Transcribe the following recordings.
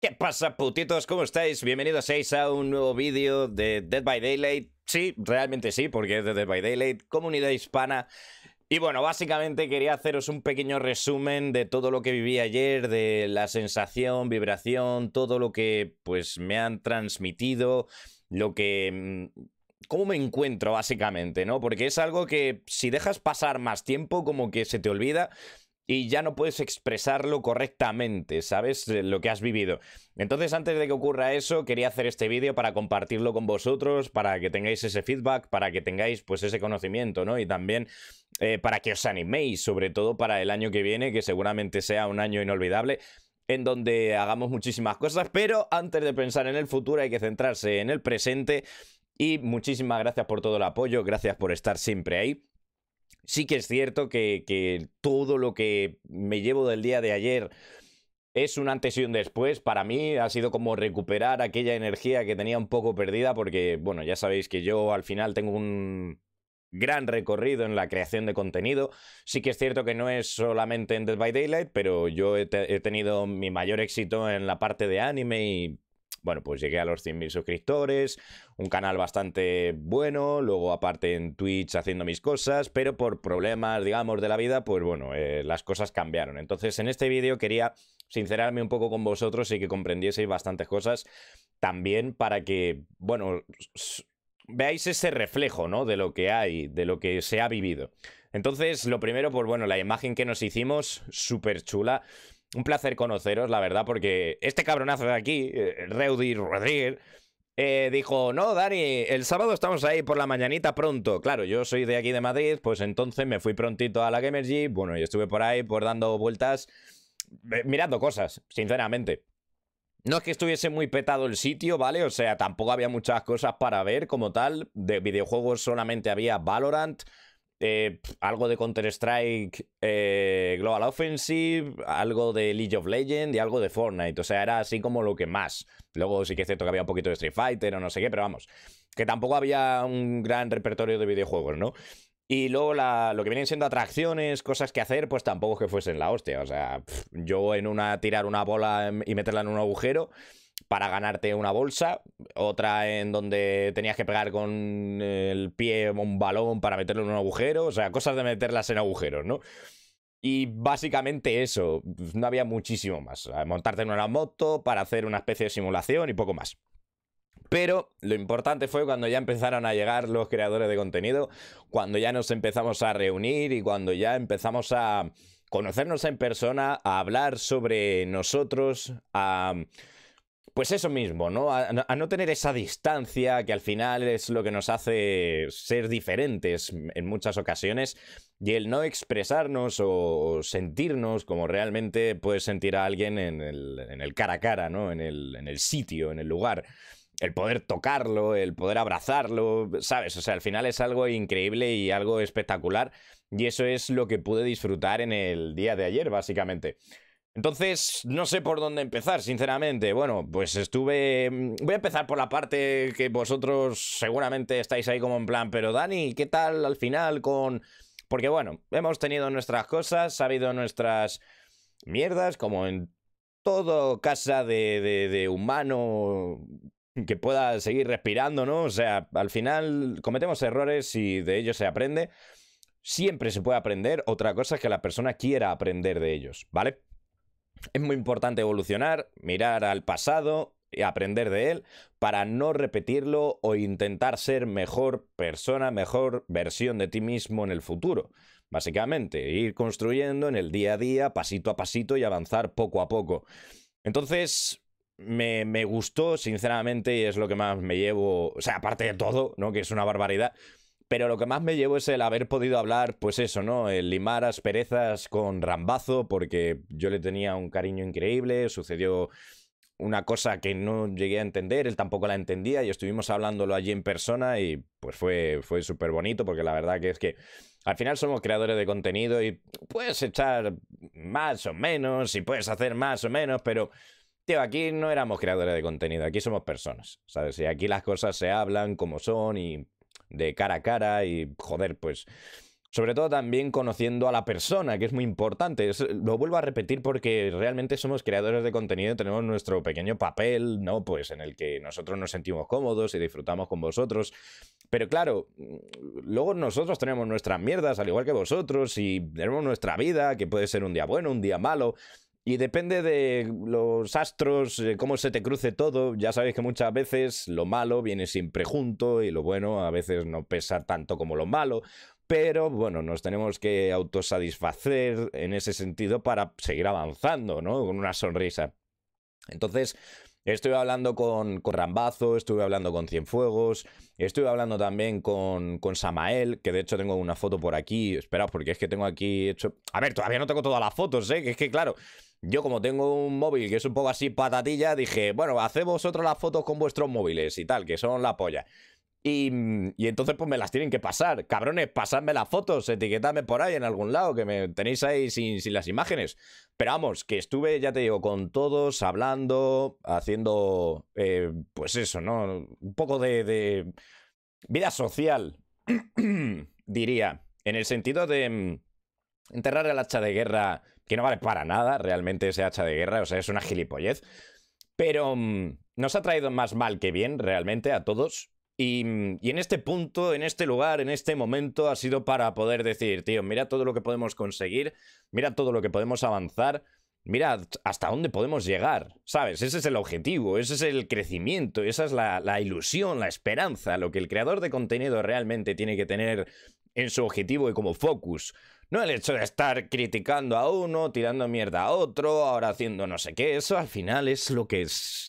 ¿Qué pasa, putitos? ¿Cómo estáis? Bienvenidos a un nuevo vídeo de Dead by Daylight. Sí, realmente sí, porque es de Dead by Daylight, comunidad hispana. Y bueno, básicamente quería haceros un pequeño resumen de todo lo que viví ayer, de la sensación, vibración, todo lo que pues me han transmitido, lo que mm, cómo me encuentro básicamente, ¿no? Porque es algo que si dejas pasar más tiempo como que se te olvida y ya no puedes expresarlo correctamente, ¿sabes? Eh, lo que has vivido. Entonces, antes de que ocurra eso, quería hacer este vídeo para compartirlo con vosotros, para que tengáis ese feedback, para que tengáis pues ese conocimiento, ¿no? Y también eh, para que os animéis, sobre todo para el año que viene, que seguramente sea un año inolvidable en donde hagamos muchísimas cosas, pero antes de pensar en el futuro hay que centrarse en el presente y muchísimas gracias por todo el apoyo, gracias por estar siempre ahí sí que es cierto que, todo lo que me llevo del día de ayer es un antes y un después. Para mí ha sido como recuperar aquella energía que tenía un poco perdida porque, bueno, ya sabéis que yo al final tengo un gran recorrido en la creación de contenido. Sí que es cierto que no es solamente en Dead by Daylight, pero yo he tenido mi mayor éxito en la parte de anime y bueno, pues llegué a los 100.000 suscriptores, un canal bastante bueno, luego aparte en Twitch haciendo mis cosas, pero por problemas, digamos, de la vida, pues bueno, eh, las cosas cambiaron. Entonces, en este vídeo quería sincerarme un poco con vosotros y que comprendieseis bastantes cosas también para que, bueno, veáis ese reflejo, ¿no? De lo que hay, de lo que se ha vivido. Entonces, lo primero, pues bueno, la imagen que nos hicimos, súper chula un placer conoceros, la verdad, porque este cabronazo de aquí, eh, Reudy Rodríguez, eh, dijo, no, Dani, el sábado estamos ahí por la mañanita pronto. Claro, yo soy de aquí de Madrid, pues entonces me fui prontito a la Gamergy, bueno, y estuve por ahí, por pues dando vueltas, eh, mirando cosas, sinceramente. No es que estuviese muy petado el sitio, ¿vale? O sea, tampoco había muchas cosas para ver como tal. De videojuegos solamente había Valorant, eh, algo de Counter-Strike eh, Global Offensive, algo de League of Legends y algo de Fortnite. O sea, era así como lo que más. Luego sí que es cierto que había un poquito de Street Fighter o no sé qué, pero vamos, que tampoco había un gran repertorio de videojuegos, ¿no? Y luego lo que vienen siendo atracciones, cosas que hacer, pues tampoco que fuesen la hostia. O sea, yo en una tirar una bola y meterla en un agujero para ganarte una bolsa, otra en donde tenías que pegar con el pie un balón para meterlo en un agujero, o sea, cosas de meterlas en agujeros, ¿no? Y básicamente eso, no había muchísimo más. Montarte en una moto para hacer una especie de simulación y poco más. Pero lo importante fue cuando ya empezaron a llegar los creadores de contenido, cuando ya nos empezamos a reunir y cuando ya empezamos a conocernos en persona, a hablar sobre nosotros, a pues eso mismo, ¿no? A, no tener esa distancia que al final es lo que nos hace ser diferentes en muchas ocasiones y el no expresarnos o sentirnos como realmente puedes sentir a alguien en el, cara a cara, ¿no? en el sitio, en el lugar el poder tocarlo, el poder abrazarlo, ¿sabes? O sea, al final es algo increíble y algo espectacular. Y eso es lo que pude disfrutar en el día de ayer, básicamente. Entonces, no sé por dónde empezar, sinceramente. Bueno, pues estuve... Mm, voy a empezar por la parte que vosotros seguramente estáis ahí como en plan, pero Dani, ¿qué tal al final con...? Porque bueno, hemos tenido nuestras cosas, ha habido nuestras mierdas, como en todo casa de, de humano que pueda seguir respirando, ¿no? O sea, al final cometemos errores y de ellos se aprende. Siempre se puede aprender, otra cosa es que la persona quiera aprender de ellos, ¿vale? Es muy importante evolucionar, mirar al pasado y aprender de él para no repetirlo o intentar ser mejor persona, mejor versión de ti mismo en el futuro. Básicamente, ir construyendo en el día a día, pasito a pasito y avanzar poco a poco. Entonces, me, gustó, sinceramente, y es lo que más me llevo. O sea, aparte de todo, ¿no? Que es una barbaridad. Pero lo que más me llevo es el haber podido hablar, pues eso, ¿no? El limar asperezas con Rambazo, porque yo le tenía un cariño increíble, sucedió una cosa que no llegué a entender, él tampoco la entendía y estuvimos hablándolo allí en persona y pues fue, fue súper bonito porque la verdad que es que al final somos creadores de contenido y puedes echar más o menos y puedes hacer más o menos, pero tío, aquí no éramos creadores de contenido, aquí somos personas, ¿sabes? Y aquí las cosas se hablan como son y de cara a cara y joder, pues... Sobre todo también conociendo a la persona, que es muy importante. lo vuelvo a repetir porque realmente somos creadores de contenido, tenemos nuestro pequeño papel, ¿no? Pues en el que nosotros nos sentimos cómodos y disfrutamos con vosotros. Pero claro, luego nosotros tenemos nuestras mierdas, al igual que vosotros, y tenemos nuestra vida, que puede ser un día bueno, un día malo. Y depende de los astros, eh, cómo se te cruce todo. Ya sabéis que muchas veces lo malo viene siempre junto y lo bueno a veces no pesa tanto como lo malo. Pero bueno, nos tenemos que autosatisfacer en ese sentido para seguir avanzando, ¿no? Con una sonrisa. Entonces, Estuve hablando con, Rambazo, estuve hablando con Cienfuegos, estuve hablando también con, con, Samael, que de hecho tengo una foto por aquí. Esperaos, porque es que tengo aquí hecho. A ver, todavía no tengo todas las fotos, ¿eh? Que es que, claro, yo como tengo un móvil que es un poco así patatilla, dije, bueno, haced vosotros las fotos con vuestros móviles y tal, que son la polla. Mm, y, entonces pues me las tienen que pasar. Cabrones, pasadme las fotos, etiquetadme por ahí en algún lado, que me tenéis ahí sin, las imágenes. Pero vamos, que estuve, ya te digo, con todos, hablando, haciendo, eh, pues eso, ¿no? Un poco de, vida social, diría, en el sentido de mm, enterrar el hacha de guerra, que no vale para nada realmente ese hacha de guerra, o sea, es una gilipollez. Pero mm, nos ha traído más mal que bien realmente a todos Mm, y, en este punto, en este lugar, en este momento, ha sido para poder decir, tío, mira todo lo que podemos conseguir, mira todo lo que podemos avanzar, mira hasta dónde podemos llegar, ¿sabes? Ese es el objetivo, ese es el crecimiento, esa es la, la ilusión, la esperanza, lo que el creador de contenido realmente tiene que tener en su objetivo y como focus. No el hecho de estar criticando a uno, tirando mierda a otro, ahora haciendo no sé qué. Eso al final es lo que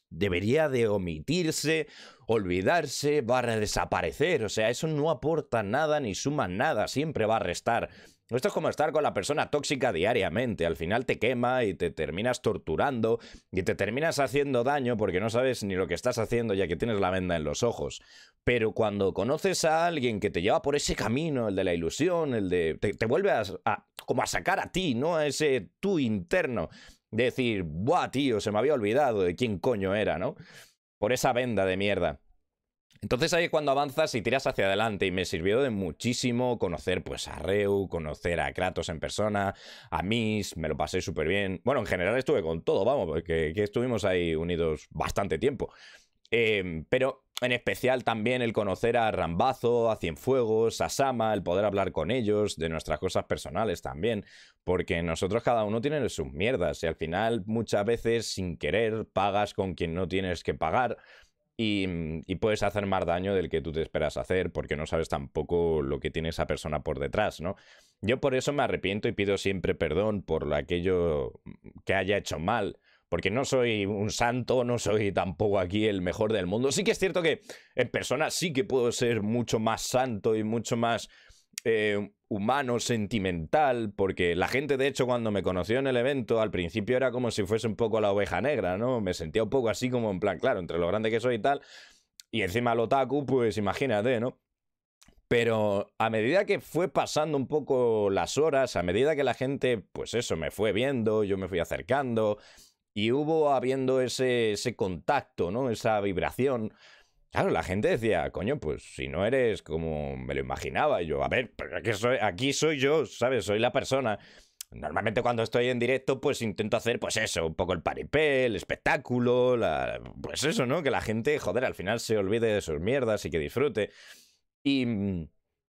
debería de omitirse, olvidarse, va a desaparecer. O sea, eso no aporta nada ni suma nada, siempre va a restar. Esto es como estar con la persona tóxica diariamente. Al final te quema y te terminas torturando y te terminas haciendo daño porque no sabes ni lo que estás haciendo ya que tienes la venda en los ojos. Pero cuando conoces a alguien que te lleva por ese camino, el de la ilusión, el de... te, vuelve a, como a sacar a ti, ¿no? A ese tú interno. Decir, buah, tío, se me había olvidado de quién coño era, ¿no? Por esa venda de mierda. Entonces ahí cuando avanzas y tiras hacia adelante y me sirvió de muchísimo conocer pues a Reu, conocer a Kratos en persona, a Miss, me lo pasé súper bien. Bueno, en general estuve con todo, vamos, porque estuvimos ahí unidos bastante tiempo. Em, pero en especial también el conocer a Rambazo, a Cienfuegos, a Sama, el poder hablar con ellos de nuestras cosas personales también, porque nosotros cada uno tiene sus mierdas y al final muchas veces sin querer pagas con quien no tienes que pagar. Mm, y, puedes hacer más daño del que tú te esperas hacer porque no sabes tampoco lo que tiene esa persona por detrás, ¿no? Yo por eso me arrepiento y pido siempre perdón por aquello mm, que haya hecho mal, porque no soy un santo, no soy tampoco aquí el mejor del mundo. Sí que es cierto que en persona sí que puedo ser mucho más santo y mucho más eh, humano, sentimental, porque la gente de hecho cuando me conoció en el evento al principio era como si fuese un poco la oveja negra, ¿no? Me sentía un poco así como en plan, claro, entre lo grande que soy y tal, y encima el otaku, pues imagínate, ¿no? Pero a medida que fue pasando un poco las horas, a medida que la gente, pues eso, me fue viendo, yo me fui acercando, y hubo habiendo ese, ese contacto, ¿no? Esa vibración, Claro, la gente decía, coño, pues si no eres como me lo imaginaba. Y yo, a ver, aquí soy, aquí soy yo, ¿sabes? Soy la persona. Normalmente cuando estoy en directo, pues intento hacer, pues eso, un poco el paripé, el espectáculo, la... pues eso, ¿no? Que la gente, joder, al final se olvide de sus mierdas y que disfrute. Y,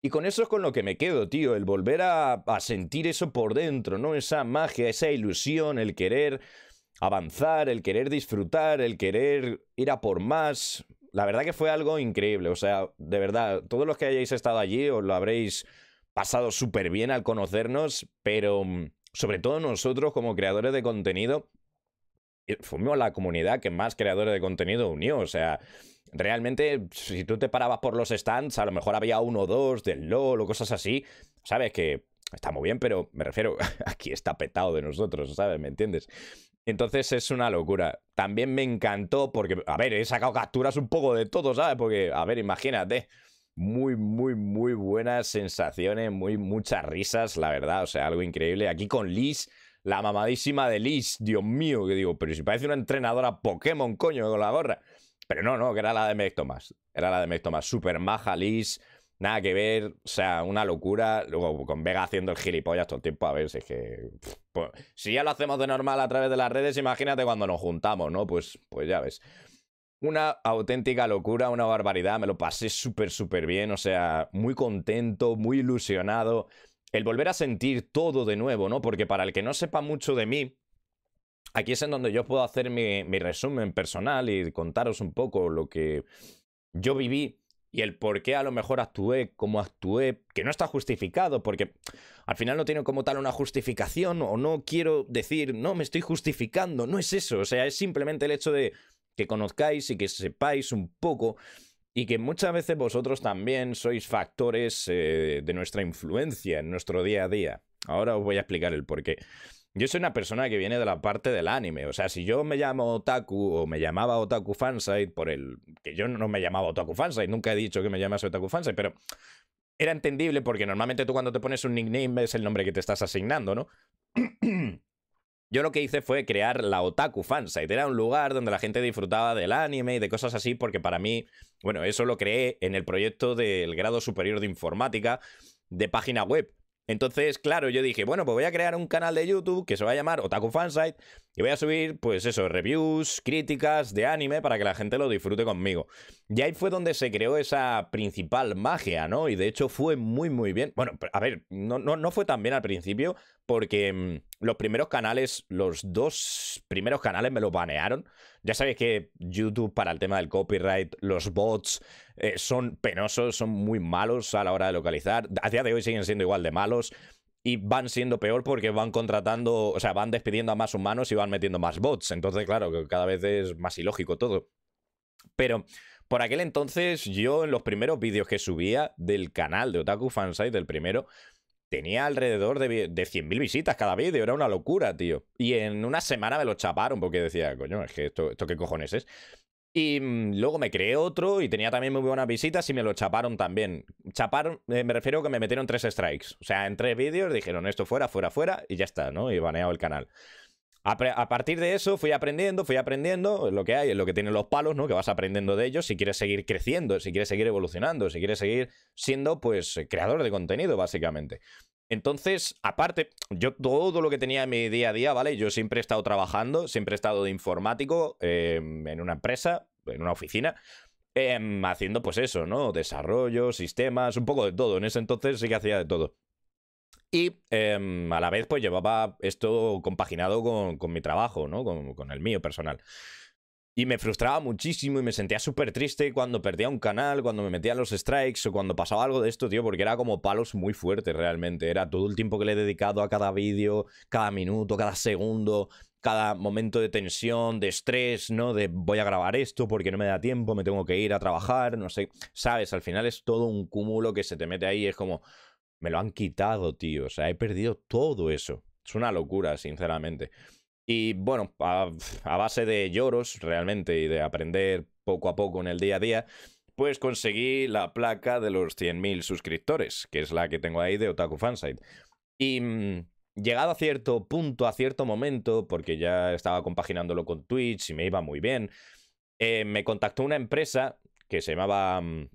y con eso es con lo que me quedo, tío, el volver a, a sentir eso por dentro, ¿no? Esa magia, esa ilusión, el querer avanzar, el querer disfrutar, el querer ir a por más, la verdad que fue algo increíble, o sea, de verdad, todos los que hayáis estado allí os lo habréis pasado súper bien al conocernos, pero mm, sobre todo nosotros como creadores de contenido, eh, fuimos la comunidad que más creadores de contenido unió, o sea, realmente si tú te parabas por los stands, a lo mejor había uno o dos del LOL o cosas así, sabes que está muy bien, pero me refiero, aquí está petado de nosotros, ¿sabes? ¿Me entiendes? Entonces es una locura. También me encantó porque, a ver, he sacado capturas un poco de todo, ¿sabes? Porque, a ver, imagínate, muy, muy, muy buenas sensaciones, muy, muchas risas, la verdad, o sea, algo increíble. Aquí con Liz, la mamadísima de Liz, Dios mío, que digo, pero si parece una entrenadora Pokémon, coño, con la gorra. Pero no, no, que era la de Mectomas, era la de Mectomas, super maja Liz, Nada que ver, o sea, una locura. Luego con Vega haciendo el gilipollas todo el tiempo, a ver si es que. Pues, si ya lo hacemos de normal a través de las redes, imagínate cuando nos juntamos, ¿no? Pues, pues ya ves. Una auténtica locura, una barbaridad. Me lo pasé súper, súper bien. O sea, muy contento, muy ilusionado. El volver a sentir todo de nuevo, ¿no? Porque para el que no sepa mucho de mí, aquí es en donde yo puedo hacer mi resumen personal y contaros un poco lo que yo viví y el por qué a lo mejor actué como actué, que no está justificado, porque al final no tiene como tal una justificación o no quiero decir, no, me estoy justificando, no es eso, o sea, es simplemente el hecho de que conozcáis y que sepáis un poco y que muchas veces vosotros también sois factores eh, de nuestra influencia en nuestro día a día. Ahora os voy a explicar el por qué. Yo soy una persona que viene de la parte del anime. O sea, si yo me llamo Otaku o me llamaba Otaku Fansite, por el. que yo no me llamaba Otaku Fansite, nunca he dicho que me llamas Otaku Fansite, pero era entendible porque normalmente tú cuando te pones un nickname es el nombre que te estás asignando, ¿no? Yo lo que hice fue crear la Otaku Fansite. Era un lugar donde la gente disfrutaba del anime y de cosas así, porque para mí, bueno, eso lo creé en el proyecto del grado superior de informática de página web. Entonces, claro, yo dije, bueno, pues voy a crear un canal de YouTube que se va a llamar Otaku Fansite y voy a subir, pues eso, reviews, críticas de anime para que la gente lo disfrute conmigo. Y ahí fue donde se creó esa principal magia, ¿no? Y de hecho fue muy, muy bien. Bueno, a ver, no, no, no fue tan bien al principio porque mm, los primeros canales, los dos primeros canales me los banearon. Ya sabéis que YouTube para el tema del copyright, los bots, eh, son penosos, son muy malos a la hora de localizar. A día de hoy siguen siendo igual de malos y van siendo peor porque van contratando, o sea, van despidiendo a más humanos y van metiendo más bots. Entonces, claro, que cada vez es más ilógico todo. Pero por aquel entonces, yo en los primeros vídeos que subía del canal de Otaku Fansite, del primero, tenía alrededor de, 100.000 visitas cada vídeo, era una locura, tío. Y en una semana me lo chaparon porque decía, coño, es que esto, esto qué cojones es. Y mm, luego me creé otro y tenía también muy buenas visitas y me lo chaparon también. Chaparon, eh, me refiero a que me metieron tres strikes. O sea, en tres vídeos dijeron esto fuera, fuera, fuera y ya está, ¿no? Y baneado el canal. A, partir de eso fui aprendiendo, fui aprendiendo lo que hay, lo que tienen los palos, ¿no? Que vas aprendiendo de ellos si quieres seguir creciendo, si quieres seguir evolucionando, si quieres seguir siendo, pues, creador de contenido, básicamente. Entonces, aparte, yo todo lo que tenía en mi día a día, ¿vale? Yo siempre he estado trabajando, siempre he estado de informático em, en una empresa, en una oficina, em, haciendo pues eso, ¿no? Desarrollo, sistemas, un poco de todo. En ese entonces sí que hacía de todo. Y em, a la vez pues llevaba esto compaginado con, mi trabajo, ¿no? con el mío personal. Y me frustraba muchísimo y me sentía súper triste cuando perdía un canal, cuando me metía en los strikes o cuando pasaba algo de esto, tío, porque era como palos muy fuertes realmente. Era todo el tiempo que le he dedicado a cada vídeo, cada minuto, cada segundo, cada momento de tensión, de estrés, ¿no? De voy a grabar esto porque no me da tiempo, me tengo que ir a trabajar, no sé. Sabes, al final es todo un cúmulo que se te mete ahí es como, me lo han quitado, tío. O sea, he perdido todo eso. Es una locura, sinceramente. Y bueno, a, base de lloros realmente y de aprender poco a poco en el día a día, pues conseguí la placa de los 100.000 suscriptores, que es la que tengo ahí de Otaku Fansite. Y mm, llegado a cierto punto, a cierto momento, porque ya estaba compaginándolo con Twitch y me iba muy bien, eh, me contactó una empresa que se llamaba... Mm,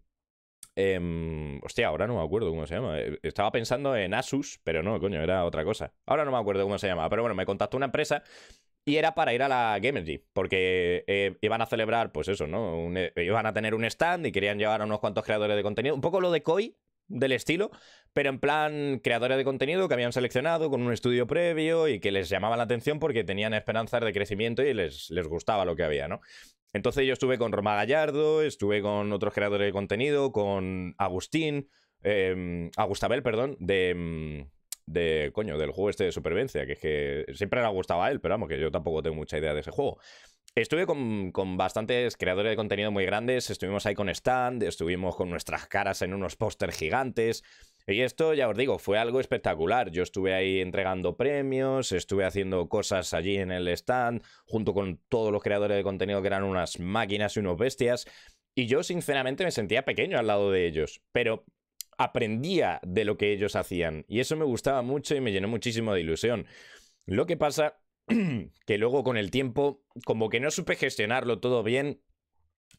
Em, hostia, ahora no me acuerdo cómo se llama. Eh, estaba pensando en Asus, pero no, coño, era otra cosa. Ahora no me acuerdo cómo se llama, pero bueno, me contactó una empresa y era para ir a la Gamergy, porque eh, iban a celebrar, pues eso, ¿no? Eh, iban a tener un stand y querían llevar a unos cuantos creadores de contenido. Un poco lo de Koi, del estilo, pero en plan creadores de contenido que habían seleccionado con un estudio previo y que les llamaban la atención porque tenían esperanzas de crecimiento y les, les gustaba lo que había, ¿no? Entonces yo estuve con Roma Gallardo, estuve con otros creadores de contenido, con Agustín, em, Agustabel, perdón, em, de, coño, del juego este de supervivencia, que es que siempre le gustaba a él, pero vamos, que yo tampoco tengo mucha idea de ese juego. Estuve con, bastantes creadores de contenido muy grandes, estuvimos ahí con stand, estuvimos con nuestras caras en unos pósters gigantes. Y esto, ya os digo, fue algo espectacular. Yo estuve ahí entregando premios, estuve haciendo cosas allí en el stand, junto con todos los creadores de contenido que eran unas máquinas y unos bestias. Y yo, sinceramente, me sentía pequeño al lado de ellos. Pero aprendía de lo que ellos hacían. Y eso me gustaba mucho y me llenó muchísimo de ilusión. Lo que pasa que luego con el tiempo, como que no supe gestionarlo todo bien.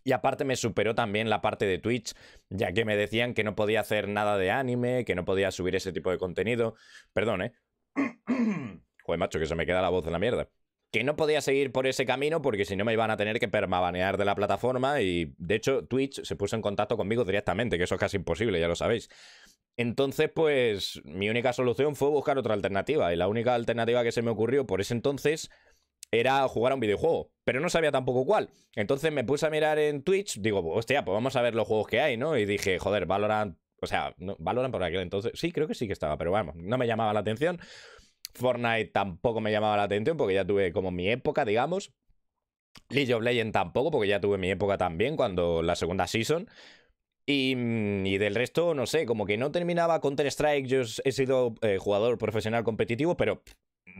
Y aparte me superó también la parte de Twitch, ya que me decían que no podía hacer nada de anime, que no podía subir ese tipo de contenido. Perdón, ¿eh? Joder, macho, que se me queda la voz en la mierda. Que no podía seguir por ese camino porque si no me iban a tener que permabanear de la plataforma y de hecho Twitch se puso en contacto conmigo directamente, que eso es casi imposible, ya lo sabéis. Entonces, pues mi única solución fue buscar otra alternativa. Y la única alternativa que se me ocurrió por ese entonces era jugar a un videojuego, pero no sabía tampoco cuál. Entonces me puse a mirar en Twitch, digo, hostia, pues vamos a ver los juegos que hay, ¿no? Y dije, joder, Valorant, o sea, no, Valorant por aquel entonces, sí, creo que sí que estaba, pero vamos, no me llamaba la atención. Fortnite tampoco me llamaba la atención porque ya tuve como mi época, digamos. League of Legends tampoco, porque ya tuve mi época también, cuando la segunda season. Mm, y, del resto, no sé, como que no terminaba Counter-Strike. Yo he sido eh, jugador profesional competitivo, pero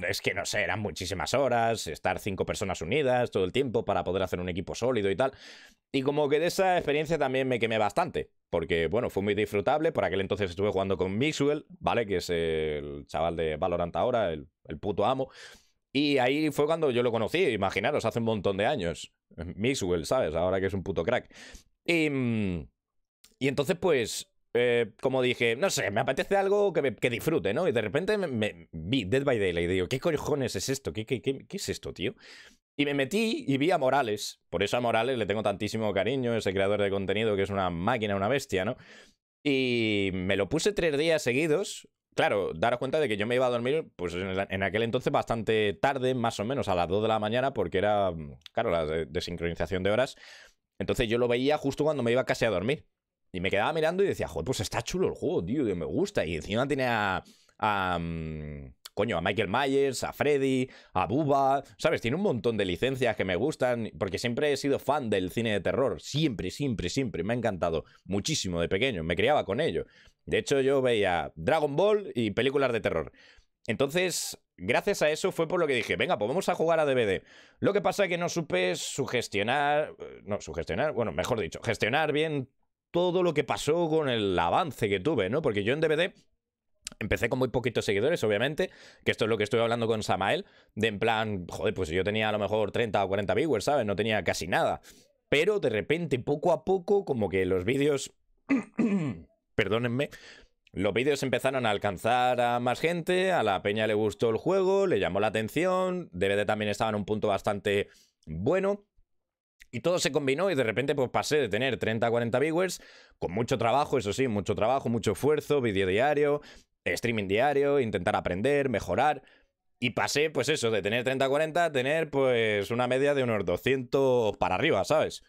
es que no sé, eran muchísimas horas, estar cinco personas unidas todo el tiempo para poder hacer un equipo sólido y tal. Y como que de esa experiencia también me quemé bastante, porque bueno, fue muy disfrutable. Por aquel entonces estuve jugando con Mixwell, ¿vale? Que es el chaval de Valorant ahora, el, el puto amo. Y ahí fue cuando yo lo conocí, imaginaros, hace un montón de años. Mixwell, ¿sabes? Ahora que es un puto crack. Y... Mm, y entonces, pues, eh, como dije, no sé, me apetece algo que, que disfrute, ¿no? Y de repente me, vi Dead by Daylight y digo, ¿qué cojones es esto? ¿Qué, es esto, tío? Y me metí y vi a Morales. Por eso a Morales le tengo tantísimo cariño, ese creador de contenido que es una máquina, una bestia, ¿no? Y me lo puse tres días seguidos. Claro, daros cuenta de que yo me iba a dormir, pues en, aquel entonces bastante tarde, más o menos a las 2 de la mañana, porque era, claro, la desincronización de horas. Entonces yo lo veía justo cuando me iba casi a dormir. Y me quedaba mirando y decía, joder, pues está chulo el juego, tío, me gusta. Y encima tiene a, mm, coño, a Michael Myers, a Freddy, a Bubba, ¿sabes? Tiene un montón de licencias que me gustan, porque siempre he sido fan del cine de terror, siempre, siempre, siempre, me ha encantado muchísimo de pequeño, me criaba con ello. De hecho, yo veía Dragon Ball y películas de terror. Entonces, gracias a eso fue por lo que dije, venga, pues vamos a jugar a DVD. Lo que pasa es que no supe sugestionar, eh, no, sugestionar, bueno, mejor dicho, gestionar bien todo lo que pasó con el avance que tuve, ¿no? Porque yo en DVD Empecé con muy poquitos seguidores, obviamente, que esto es lo que estoy hablando con Samael, de en plan, joder, pues yo tenía a lo mejor 30 o 40 viewers, ¿sabes? No tenía casi nada. Pero de repente, poco a poco, como que los vídeos... Perdónenme. Los vídeos empezaron a alcanzar a más gente, a la peña le gustó el juego, le llamó la atención, DVD también estaba en un punto bastante bueno. Y todo se combinó y de repente pues pasé de tener 30 a 40 viewers con mucho trabajo, eso sí, mucho trabajo, mucho esfuerzo, vídeo diario, streaming diario, intentar aprender, mejorar. Y pasé pues eso, de tener 30 a 40 a tener pues una media de unos 200 para arriba, ¿sabes?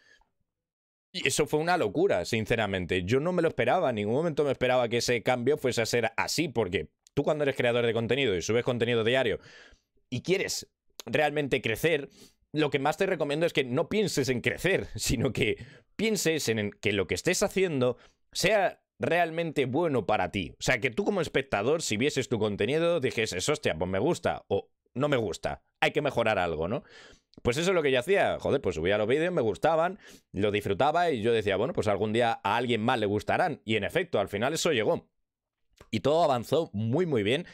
Y eso fue una locura, sinceramente. Yo no me lo esperaba, en ningún momento me esperaba que ese cambio fuese a ser así, porque tú cuando eres creador de contenido y subes contenido diario y quieres realmente crecer, lo que más te recomiendo es que no pienses en crecer, sino que pienses en que lo que estés haciendo sea realmente bueno para ti. O sea, que tú como espectador, si vieses tu contenido, dijeses, hostia, pues me gusta o no me gusta, hay que mejorar algo, ¿no? Pues eso es lo que yo hacía, joder, pues subía los vídeos, me gustaban, lo disfrutaba y yo decía, bueno, pues algún día a alguien más le gustarán. Y en efecto, al final eso llegó. Y todo avanzó muy, muy bien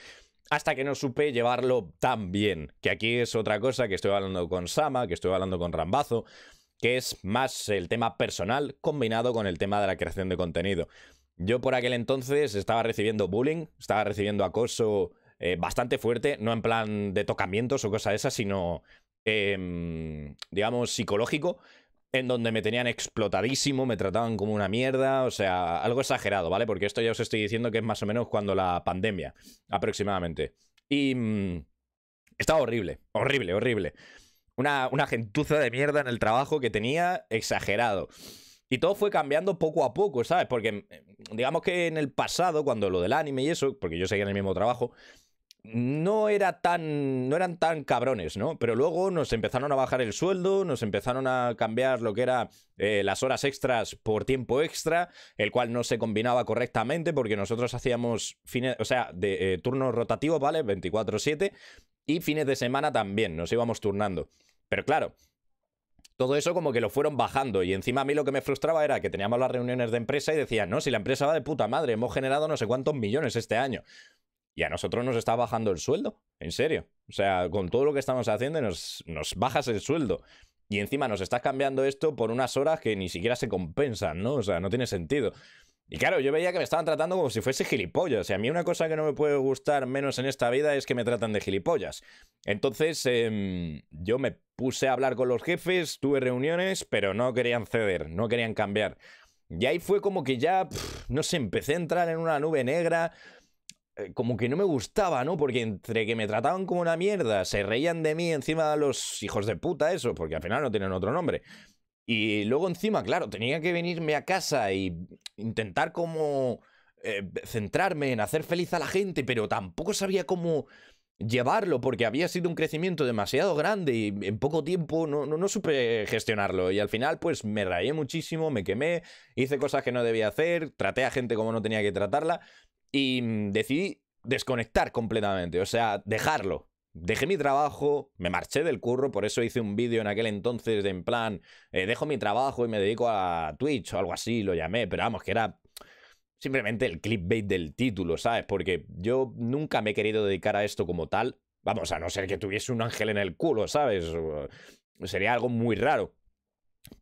hasta que no supe llevarlo tan bien. Que aquí es otra cosa que estoy hablando con Sama, que estoy hablando con Rambazo, que es más el tema personal combinado con el tema de la creación de contenido. Yo por aquel entonces estaba recibiendo bullying, estaba recibiendo acoso eh, bastante fuerte, no en plan de tocamientos o cosa de sino, em, digamos, psicológico en donde me tenían explotadísimo, me trataban como una mierda, o sea, algo exagerado, ¿vale? Porque esto ya os estoy diciendo que es más o menos cuando la pandemia, aproximadamente. Y mm, estaba horrible, horrible, horrible. Una, una gentuza de mierda en el trabajo que tenía, exagerado. Y todo fue cambiando poco a poco, ¿sabes? Porque mm, digamos que en el pasado, cuando lo del anime y eso, porque yo seguía en el mismo trabajo, no, era tan, no eran tan cabrones, ¿no? Pero luego nos empezaron a bajar el sueldo, nos empezaron a cambiar lo que era eh, las horas extras por tiempo extra, el cual no se combinaba correctamente porque nosotros hacíamos fines, o sea, de eh, turnos rotativos, ¿vale? 24/7 y fines de semana también, nos íbamos turnando. Pero claro, todo eso como que lo fueron bajando y encima a mí lo que me frustraba era que teníamos las reuniones de empresa y decían, no, si la empresa va de puta madre, hemos generado no sé cuántos millones este año y a nosotros nos está bajando el sueldo, en serio. O sea, con todo lo que estamos haciendo nos, bajas el sueldo. Y encima nos estás cambiando esto por unas horas que ni siquiera se compensan, ¿no? O sea, no tiene sentido. Y claro, yo veía que me estaban tratando como si fuese gilipollas. sea, a mí una cosa que no me puede gustar menos en esta vida es que me tratan de gilipollas. Entonces, em, yo me puse a hablar con los jefes, tuve reuniones, pero no querían ceder, no querían cambiar. Y ahí fue como que ya, no sé, empecé a entrar en una nube negra, eh, como que no me gustaba, ¿no? Porque entre que me trataban como una mierda, se reían de mí encima de los hijos de puta, eso, porque al final no tienen otro nombre. Y luego encima, claro, tenía que venirme a casa y intentar como eh, centrarme en hacer feliz a la gente, pero tampoco sabía cómo llevarlo porque había sido un crecimiento demasiado grande y en poco tiempo no, no, no, supe gestionarlo y al final pues me rayé muchísimo, me quemé, hice cosas que no debía hacer, traté a gente como no tenía que tratarla y mm, decidí desconectar completamente, o sea, dejarlo. Dejé mi trabajo, me marché del curro, por eso hice un vídeo en aquel entonces de en plan, eh, dejo mi trabajo y me dedico a Twitch o algo así, lo llamé, pero vamos, que era simplemente el clickbait del título, ¿sabes? Porque yo nunca me he querido dedicar a esto como tal, vamos, a no ser que tuviese un ángel en el culo, ¿sabes? Eh, sería algo muy raro.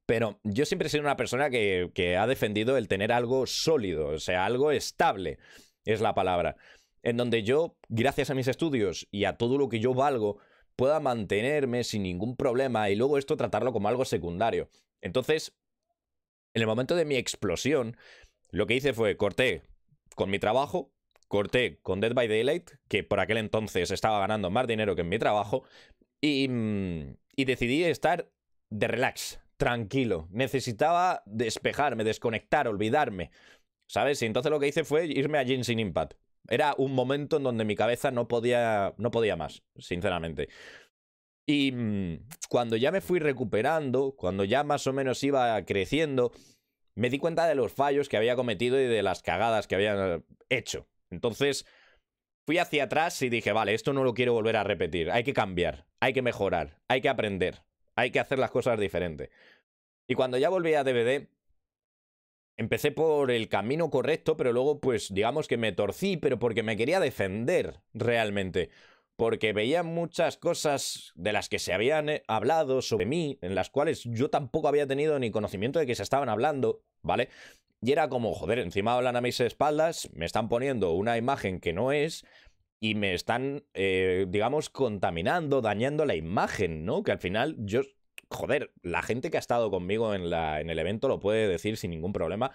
Pero yo siempre he sido una persona que, que ha defendido el tener algo sólido, o sea, algo estable es la palabra. En donde yo, gracias a mis estudios y a todo lo que yo valgo, pueda mantenerme sin ningún problema y luego esto tratarlo como algo secundario. Entonces, en el momento de mi explosión, lo que hice fue corté con mi trabajo, corté con Dead by Daylight, que por aquel entonces estaba ganando más dinero que en mi trabajo, y, mm, y decidí estar de relax, tranquilo. Necesitaba despejarme, desconectar, olvidarme. ¿Sabes? Y entonces lo que hice fue irme a Jin sin Impact. Era un momento en donde mi cabeza no podía, no podía más, sinceramente. Y mm, cuando ya me fui recuperando, cuando ya más o menos iba creciendo, me di cuenta de los fallos que había cometido y de las cagadas que había hecho. Entonces fui hacia atrás y dije, vale, esto no lo quiero volver a repetir, hay que cambiar, hay que mejorar, hay que aprender, hay que hacer las cosas diferente. Y cuando ya volví a DVD, empecé por el camino correcto, pero luego pues digamos que me torcí, pero porque me quería defender realmente. Porque veía muchas cosas de las que se habían eh, hablado sobre mí, en las cuales yo tampoco había tenido ni conocimiento de que se estaban hablando, ¿vale? Y era como, joder, encima hablan a mis espaldas, me están poniendo una imagen que no es y me están, eh, digamos, contaminando, dañando la imagen, ¿no? Que al final yo joder, la gente que ha estado conmigo en, la, en el evento lo puede decir sin ningún problema.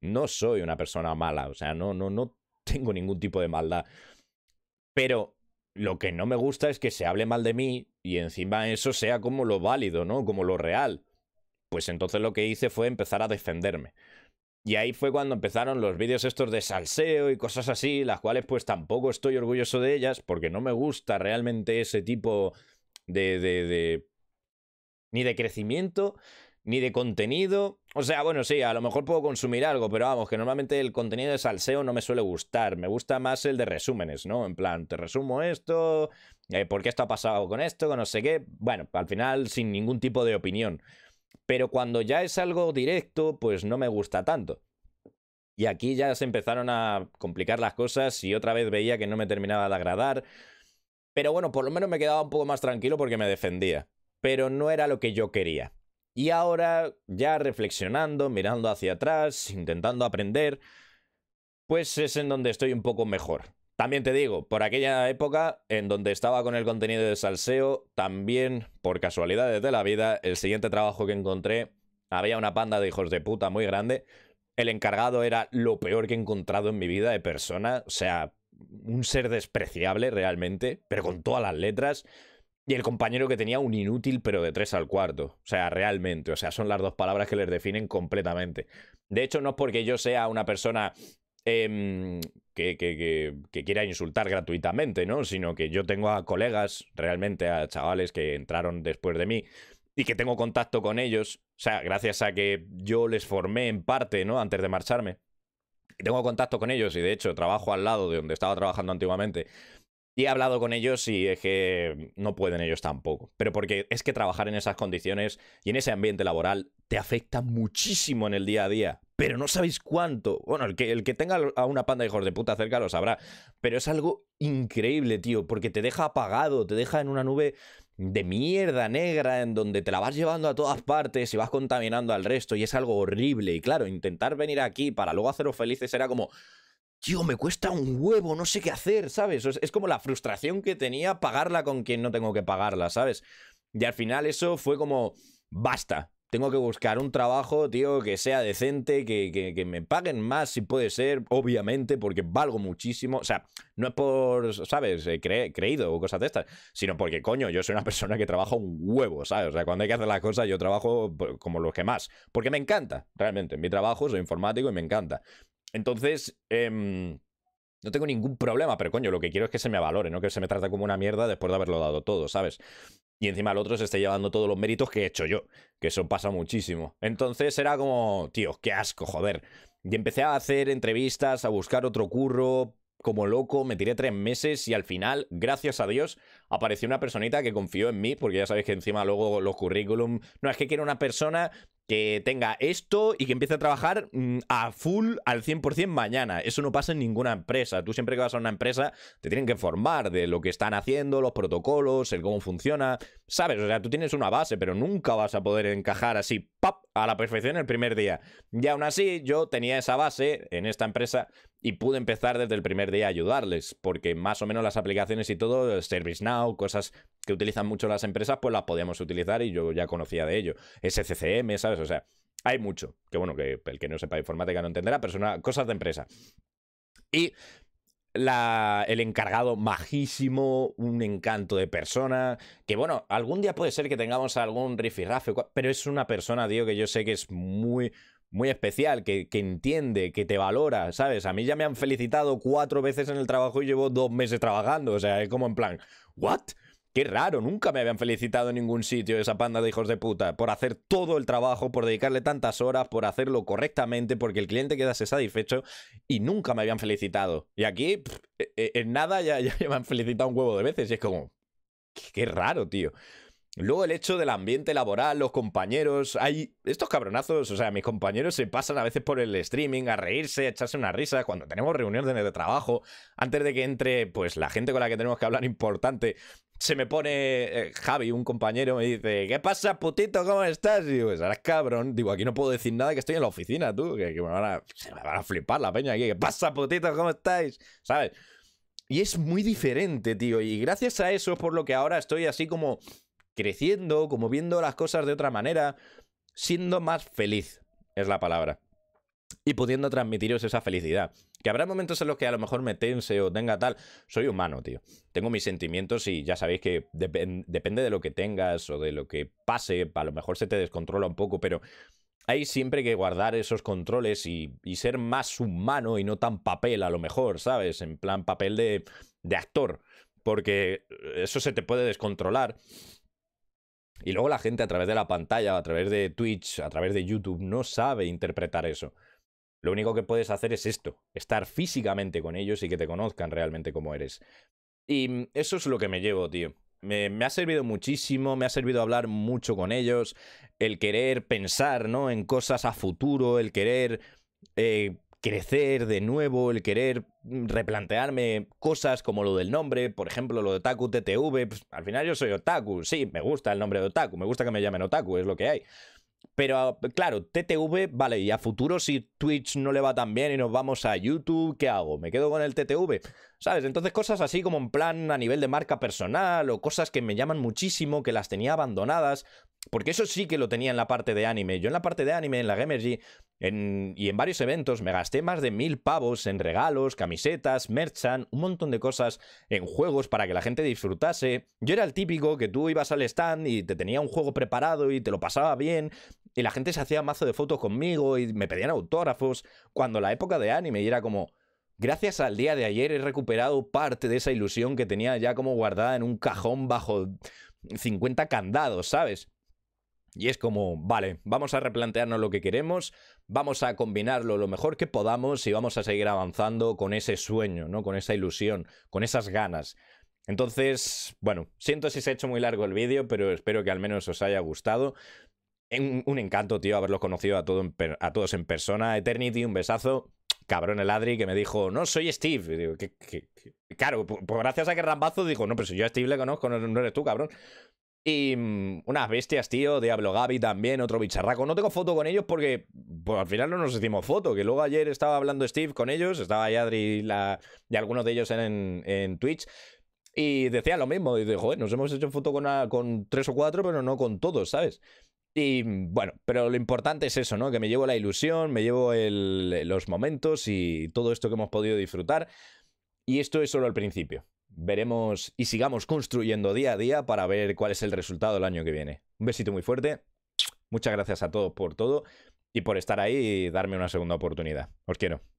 No soy una persona mala, o sea, no, no, no tengo ningún tipo de maldad. Pero lo que no me gusta es que se hable mal de mí y encima eso sea como lo válido, ¿no? Como lo real. Pues entonces lo que hice fue empezar a defenderme. Y ahí fue cuando empezaron los vídeos estos de salseo y cosas así, las cuales pues tampoco estoy orgulloso de ellas porque no me gusta realmente ese tipo de, de, de ni de crecimiento, ni de contenido. O sea, bueno, sí, a lo mejor puedo consumir algo, pero vamos, que normalmente el contenido de salseo no me suele gustar. Me gusta más el de resúmenes, ¿no? En plan, te resumo esto, eh, por qué esto ha pasado con esto, con no sé qué. Bueno, al final sin ningún tipo de opinión. Pero cuando ya es algo directo, pues no me gusta tanto. Y aquí ya se empezaron a complicar las cosas y otra vez veía que no me terminaba de agradar. Pero bueno, por lo menos me quedaba un poco más tranquilo porque me defendía pero no era lo que yo quería. Y ahora, ya reflexionando, mirando hacia atrás, intentando aprender, pues es en donde estoy un poco mejor. También te digo, por aquella época en donde estaba con el contenido de salseo, también por casualidades de la vida, el siguiente trabajo que encontré, había una panda de hijos de puta muy grande. El encargado era lo peor que he encontrado en mi vida de persona, o sea, un ser despreciable realmente, pero con todas las letras. Y el compañero que tenía un inútil, pero de tres al cuarto. O sea, realmente. O sea, son las dos palabras que les definen completamente. De hecho, no es porque yo sea una persona em, que, que, quiera insultar gratuitamente, ¿no? Sino que yo tengo a colegas, realmente a chavales que entraron después de mí y que tengo contacto con ellos. O sea, gracias a que yo les formé en parte, ¿no? Antes de marcharme. Tengo contacto con ellos y de hecho trabajo al lado de donde estaba trabajando antiguamente y he hablado con ellos y es que no pueden ellos tampoco. Pero porque es que trabajar en esas condiciones y en ese ambiente laboral te afecta muchísimo en el día a día. Pero no sabéis cuánto. Bueno, el que, el que tenga a una panda de hijos de puta cerca lo sabrá. Pero es algo increíble, tío, porque te deja apagado, te deja en una nube de mierda negra en donde te la vas llevando a todas partes y vas contaminando al resto y es algo horrible. Y claro, intentar venir aquí para luego haceros felices era como tío, me cuesta un huevo, no sé qué hacer, ¿sabes? Es, como la frustración que tenía pagarla con quien no tengo que pagarla, ¿sabes? Y al final eso fue como, basta, tengo que buscar un trabajo, tío, que sea decente, que, me paguen más si puede ser, obviamente, porque valgo muchísimo. O sea, no es por, ¿sabes?, eh, creído o cosas de estas, sino porque, coño, yo soy una persona que trabaja un huevo, ¿sabes? O sea, cuando hay que hacer las cosas, yo trabajo pues, como los que más, porque me encanta, realmente. Mi trabajo, soy informático y me encanta. Entonces, em, no tengo ningún problema, pero coño, lo que quiero es que se me valore, no que se me trate como una mierda después de haberlo dado todo, ¿sabes? Y encima el otro se esté llevando todos los méritos que he hecho yo, que eso pasa muchísimo. Entonces era como, tío, qué asco, joder. Y empecé a hacer entrevistas, a buscar otro curro, como loco, me tiré tres meses y al final, gracias a Dios, apareció una personita que confió en mí, porque ya sabéis que encima luego los currículum, no, es que quiera una persona que tenga esto y que empiece a trabajar mm, a full al 100% mañana. Eso no pasa en ninguna empresa. Tú siempre que vas a una empresa te tienen que informar de lo que están haciendo, los protocolos, el cómo funciona. Sabes, o sea, tú tienes una base, pero nunca vas a poder encajar así, ¡pap! a la perfección el primer día. Y aún así, yo tenía esa base en esta empresa y pude empezar desde el primer día a ayudarles, porque más o menos las aplicaciones y todo, eh, ServiceNow, cosas que utilizan mucho las empresas, pues las podíamos utilizar y yo ya conocía de ello. SCCM, ¿sabes? O sea, hay mucho. Que bueno, que el que no sepa informática no entenderá, pero son ah, cosas de empresa. Y la, el encargado majísimo, un encanto de persona, que bueno, algún día puede ser que tengamos algún rifirrafe, pero es una persona, digo que yo sé que es muy, muy especial, que, entiende, que te valora, ¿sabes? A mí ya me han felicitado cuatro veces en el trabajo y llevo dos meses trabajando, o sea, es como en plan, ¿what? Qué raro, nunca me habían felicitado en ningún sitio esa panda de hijos de puta por hacer todo el trabajo, por dedicarle tantas horas, por hacerlo correctamente, porque el cliente quedase satisfecho y nunca me habían felicitado. Y aquí, e, e, en nada, ya, ya me han felicitado un huevo de veces y es como, qué raro, tío. Luego el hecho del ambiente laboral, los compañeros, hay estos cabronazos, o sea, mis compañeros se pasan a veces por el streaming a reírse, a echarse una risa cuando tenemos reuniones de trabajo, antes de que entre pues la gente con la que tenemos que hablar importante. Se me pone eh, Javi, un compañero, me dice, ¿qué pasa, putito? ¿Cómo estás? Y digo, es pues, cabrón. Digo, aquí no puedo decir nada que estoy en la oficina, tú, que, me van a, se me van a flipar la peña aquí. ¿Qué pasa, putito? ¿Cómo estáis? ¿Sabes? Y es muy diferente, tío. Y gracias a eso es por lo que ahora estoy así como creciendo, como viendo las cosas de otra manera, siendo más feliz, es la palabra. Y pudiendo transmitiros esa felicidad. Que habrá momentos en los que a lo mejor me tense o tenga tal. Soy humano, tío. Tengo mis sentimientos y ya sabéis que depende de lo que tengas o de lo que pase. A lo mejor se te descontrola un poco, pero hay siempre que guardar esos controles y, ser más humano y no tan papel a lo mejor, ¿sabes? En plan papel de actor, porque eso se te puede descontrolar y luego la gente a través de la pantalla, a través de Twitch, a través de YouTube, no sabe interpretar eso. Lo único que puedes hacer es esto, estar físicamente con ellos y que te conozcan realmente como eres. Y mm, eso es lo que me llevo, tío. Me, ha servido muchísimo, me ha servido hablar mucho con ellos, el querer pensar, ¿no? En cosas a futuro, el querer eh, crecer de nuevo, el querer mm, replantearme cosas como lo del nombre, por ejemplo, lo de Otaku TTV. Pues, al final yo soy Otaku, sí, me gusta el nombre de Otaku, me gusta que me llamen Otaku, es lo que hay. Pero claro, TTV, vale, y a futuro si Twitch no le va tan bien y nos vamos a YouTube, ¿qué hago? ¿Me quedo con el TTV? ¿Sabes? Entonces cosas así como en plan a nivel de marca personal o cosas que me llaman muchísimo, que las tenía abandonadas, porque eso sí que lo tenía en la parte de anime. Yo en la parte de anime, en la Gamergy y en varios eventos me gasté más de mil pavos en regalos, camisetas, merchan, un montón de cosas en juegos para que la gente disfrutase. Yo era el típico que tú ibas al stand y te tenía un juego preparado y te lo pasaba bien y la gente se hacía mazo de fotos conmigo y me pedían autógrafos cuando la época de anime era como... Gracias al día de ayer he recuperado parte de esa ilusión que tenía ya como guardada en un cajón bajo 50 candados, ¿sabes? Y es como, vale, vamos a replantearnos lo que queremos, vamos a combinarlo lo mejor que podamos y vamos a seguir avanzando con ese sueño, ¿no? Con esa ilusión, con esas ganas. Entonces, bueno, siento si se ha hecho muy largo el vídeo, pero espero que al menos os haya gustado. un encanto, tío, haberlos conocido a, a todos en persona. Eternity, un besazo cabrón el Adri que me dijo, no, soy Steve. Claro, gracias a que Rambazo dijo, no, pero si yo a Steve le conozco, no, eres tú, cabrón. Y mm, unas bestias, tío, Diablo Gaby también, otro bicharraco. No tengo foto con ellos porque pues, al final no nos hicimos foto. Que luego ayer estaba hablando Steve con ellos, estaba ahí Adri y, algunos de ellos en, en Twitch. Y decía lo mismo, y dijo, joder, nos hemos hecho foto con, con tres o cuatro, pero no con todos, ¿sabes? Y mm, bueno, pero lo importante es eso, ¿no? Que me llevo la ilusión, me llevo el, eh, los momentos y todo esto que hemos podido disfrutar. Y esto es solo el principio. Veremos y sigamos construyendo día a día para ver cuál es el resultado el año que viene. Un besito muy fuerte. Muchas gracias a todos por todo y por estar ahí y darme una segunda oportunidad. Os quiero.